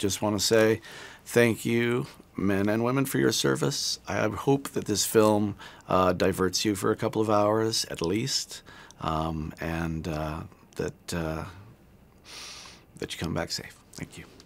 just want to say thank you, men and women, for your service. I hope that this film uh, diverts you for a couple of hours at least, um, and uh, that uh, that you come back safe. Thank you.